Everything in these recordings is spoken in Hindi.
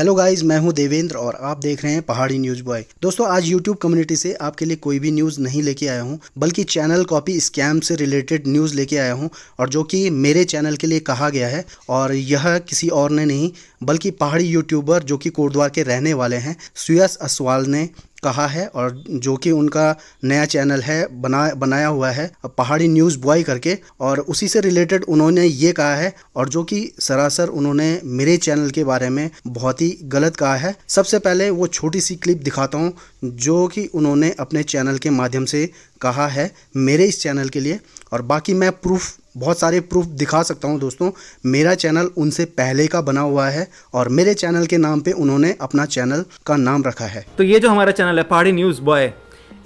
हेलो गाइस मैं हूं देवेंद्र और आप देख रहे हैं पहाड़ी न्यूज बॉय दोस्तों आज यूट्यूब कम्युनिटी से आपके लिए कोई भी न्यूज नहीं लेके आया हूं बल्कि चैनल कॉपी स्कैम से रिलेटेड न्यूज लेके आया हूं और जो कि मेरे चैनल के लिए कहा गया है और यह किसी और ने नहीं बल्कि पहाड़ी यूट्यूबर जो कि कोटद्वार के रहने वाले हैं सुयस असवाल ने कहा है और जो कि उनका नया चैनल है बना बनाया हुआ है पहाड़ी न्यूज़ बॉय करके और उसी से रिलेटेड उन्होंने ये कहा है और जो कि सरासर उन्होंने मेरे चैनल के बारे में बहुत ही गलत कहा है सबसे पहले वो छोटी सी क्लिप दिखाता हूँ जो कि उन्होंने अपने चैनल के माध्यम से कहा है मेरे इस चैनल के लिए और बाकी मैं प्रूफ बहुत सारे प्रूफ दिखा सकता हूँ दोस्तों मेरा चैनल उनसे पहले का बना हुआ है और मेरे चैनल के नाम पे उन्होंने अपना चैनल का नाम रखा है तो ये जो हमारा चैनल है पहाड़ी न्यूज़ बॉय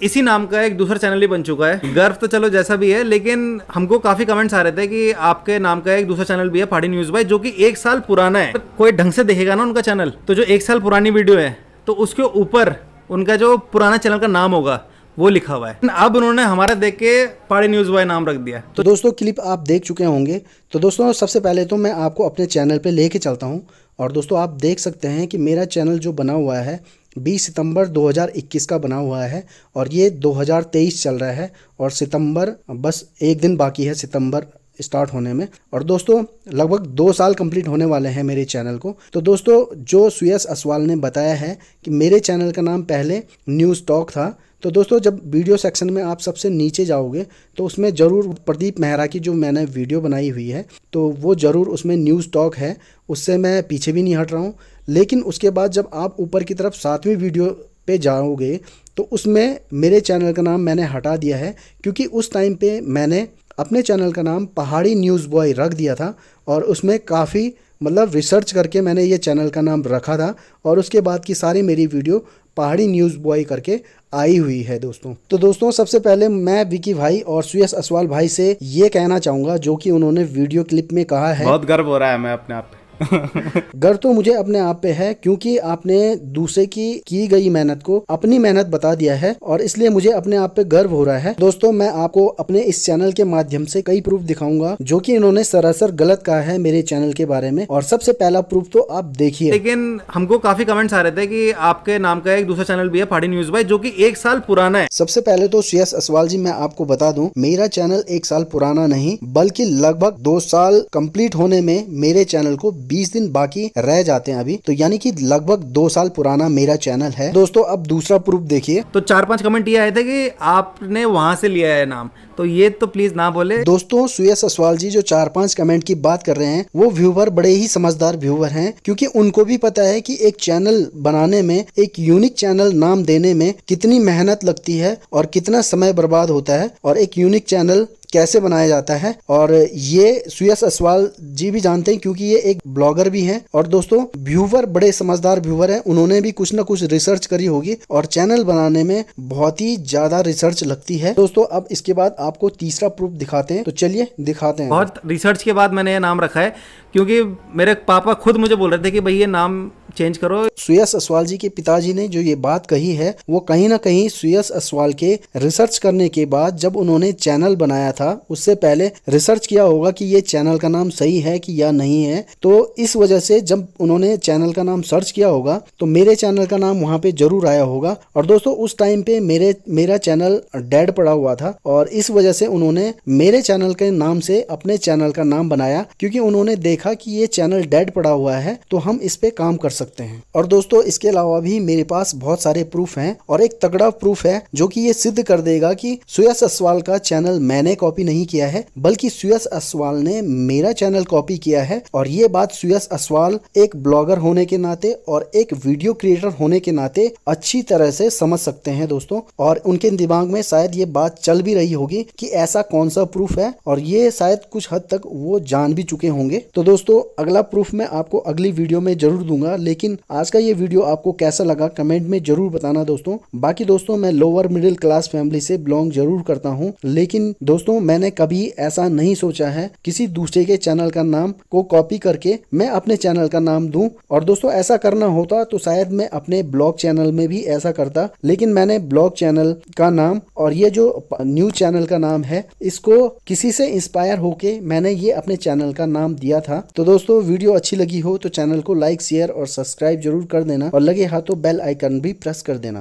इसी नाम का एक दूसरा चैनल भी बन चुका है गर्व तो चलो जैसा भी है लेकिन हमको काफी कमेंट्स आ रहे थे कि आपके नाम का एक दूसरा चैनल भी है पहाड़ी न्यूज बॉय जो की एक साल पुराना है कोई ढंग से देखेगा ना उनका चैनल तो जो एक साल पुरानी वीडियो है तो उसके ऊपर उनका जो पुराना चैनल का नाम होगा वो लिखा हुआ है अब उन्होंने हमारा देख के पाड़ी न्यूज़ बॉय नाम रख दिया तो दोस्तों क्लिप आप देख चुके होंगे तो दोस्तों सबसे पहले तो मैं आपको अपने चैनल पे लेके चलता हूँ और दोस्तों आप देख सकते हैं कि मेरा चैनल जो बना हुआ है 20 सितंबर 2021 का बना हुआ है और ये 2023 चल रहा है और सितंबर बस एक दिन बाकी है सितंबर स्टार्ट होने में और दोस्तों लगभग दो साल कंप्लीट होने वाले हैं मेरे चैनल को तो दोस्तों जो सुयस असवाल ने बताया है कि मेरे चैनल का नाम पहले न्यूज़ टॉक था तो दोस्तों जब वीडियो सेक्शन में आप सबसे नीचे जाओगे तो उसमें ज़रूर प्रदीप मेहरा की जो मैंने वीडियो बनाई हुई है तो वो ज़रूर उसमें न्यूज़ टॉक है उससे मैं पीछे भी नहीं हट रहा हूँ लेकिन उसके बाद जब आप ऊपर की तरफ सातवीं वीडियो पे जाओगे तो उसमें मेरे चैनल का नाम मैंने हटा दिया है क्योंकि उस टाइम पे मैंने अपने चैनल का नाम पहाड़ी न्यूज़ बॉय रख दिया था और उसमें काफ़ी मतलब रिसर्च करके मैंने ये चैनल का नाम रखा था और उसके बाद की सारी मेरी वीडियो पहाड़ी न्यूज़ बॉय करके आई हुई है दोस्तों तो दोस्तों सबसे पहले मैं विकी भाई और सुयस असवाल भाई से ये कहना चाहूंगा जो कि उन्होंने वीडियो क्लिप में कहा है बहुत गर्व हो रहा है मैं अपने आप पे गर्व तो मुझे अपने आप पे है क्योंकि आपने दूसरे की की गई मेहनत को अपनी मेहनत बता दिया है और इसलिए मुझे अपने आप पे गर्व हो रहा है दोस्तों मैं आपको अपने इस चैनल के माध्यम से कई प्रूफ दिखाऊंगा जो कि इन्होंने सरासर गलत कहा है मेरे चैनल के बारे में और सबसे पहला प्रूफ तो आप देखिए लेकिन हमको काफी कमेंट्स आ रहे थे की आपके नाम का एक दूसरा चैनल भी है फाड़ी न्यूज बाई जो की एक साल पुराना है सबसे पहले तो सुयस असवाल जी मैं आपको बता दू मेरा चैनल एक साल पुराना नहीं बल्कि लगभग दो साल कम्प्लीट होने में मेरे चैनल को 20 दिन बाकी रह जाते हैं अभी तो यानी कि लगभग दो साल पुराना मेरा चैनल है दोस्तों अब दूसरा प्रूफ देखिए तो चार पांच कमेंट ये आए थे कि आपने वहां से लिया है नाम तो ये तो प्लीज ना बोले दोस्तों सुयस असवाल जी जो चार पांच कमेंट की बात कर रहे हैं वो व्यूवर बड़े ही समझदार व्यूवर हैं क्योंकि उनको भी पता है कि एक चैनल बनाने में एक यूनिक चैनल नाम देने में कितनी मेहनत लगती है और कितना समय बर्बाद होता है और एक यूनिक चैनल कैसे बनाया जाता है और ये सुयस असवाल जी भी जानते हैं क्योंकि ये एक ब्लॉगर भी हैं और दोस्तों व्यूवर बड़े समझदार व्यूवर हैं उन्होंने भी कुछ ना कुछ रिसर्च करी होगी और चैनल बनाने में बहुत ही ज्यादा रिसर्च लगती है दोस्तों अब इसके बाद आपको तीसरा प्रूफ दिखाते हैं तो चलिए दिखाते हैं बहुत रिसर्च के बाद मैंने ये नाम रखा है क्योंकि मेरे पापा खुद मुझे बोल रहे थे कि भाई ये नाम चेंज करो सुयस असवाल जी के पिताजी ने जो ये बात कही है वो कहीं ना कहीं सुयस असवाल के रिसर्च करने के बाद जब उन्होंने चैनल बनाया था उससे पहले रिसर्च किया होगा कि ये चैनल का नाम सही है कि या नहीं है तो इस वजह से जब उन्होंने चैनल का नाम सर्च किया होगा तो मेरे चैनल का नाम वहाँ पे जरूर आया होगा और दोस्तों उस टाइम पे मेरे मेरा चैनल डेड पड़ा हुआ था और इस वजह से उन्होंने मेरे चैनल के नाम से अपने चैनल का नाम बनाया क्योंकि उन्होंने देखा देखा कि ये चैनल डेड पड़ा हुआ है तो हम इस पे काम कर सकते हैं और दोस्तों इसके अलावा भी मेरे पास बहुत सारे प्रूफ हैं और एक तगड़ा प्रूफ है जो कि ये सिद्ध कर देगा कि सुयस असवाल का चैनल मैंने कॉपी नहीं किया है बल्कि सुयस असवाल ने मेरा चैनल कॉपी किया है और ये बात सुयस असवाल एक ब्लॉगर होने के नाते और एक वीडियो क्रिएटर होने के नाते अच्छी तरह से समझ सकते हैं दोस्तों और उनके दिमाग में शायद ये बात चल भी रही होगी कि ऐसा कौन सा प्रूफ है और ये शायद कुछ हद तक वो जान भी चुके होंगे तो दोस्तों दोस्तों अगला प्रूफ मैं आपको अगली वीडियो में जरूर दूंगा लेकिन आज का ये वीडियो आपको कैसा लगा कमेंट में जरूर बताना दोस्तों बाकी दोस्तों मैं लोअर मिडिल क्लास फैमिली से बिलोंग जरूर करता हूँ लेकिन दोस्तों मैंने कभी ऐसा नहीं सोचा है किसी दूसरे के चैनल का नाम को कॉपी करके मैं अपने चैनल का नाम दू और दोस्तों ऐसा करना होता तो शायद मैं अपने ब्लॉग चैनल में भी ऐसा करता लेकिन मैंने ब्लॉग चैनल का नाम और ये जो न्यूज चैनल का नाम है इसको किसी से इंस्पायर होके मैंने ये अपने चैनल का नाम दिया था तो दोस्तों वीडियो अच्छी लगी हो तो चैनल को लाइक शेयर और सब्सक्राइब जरूर कर देना और लगे हाथों बेल आइकन भी प्रेस कर देना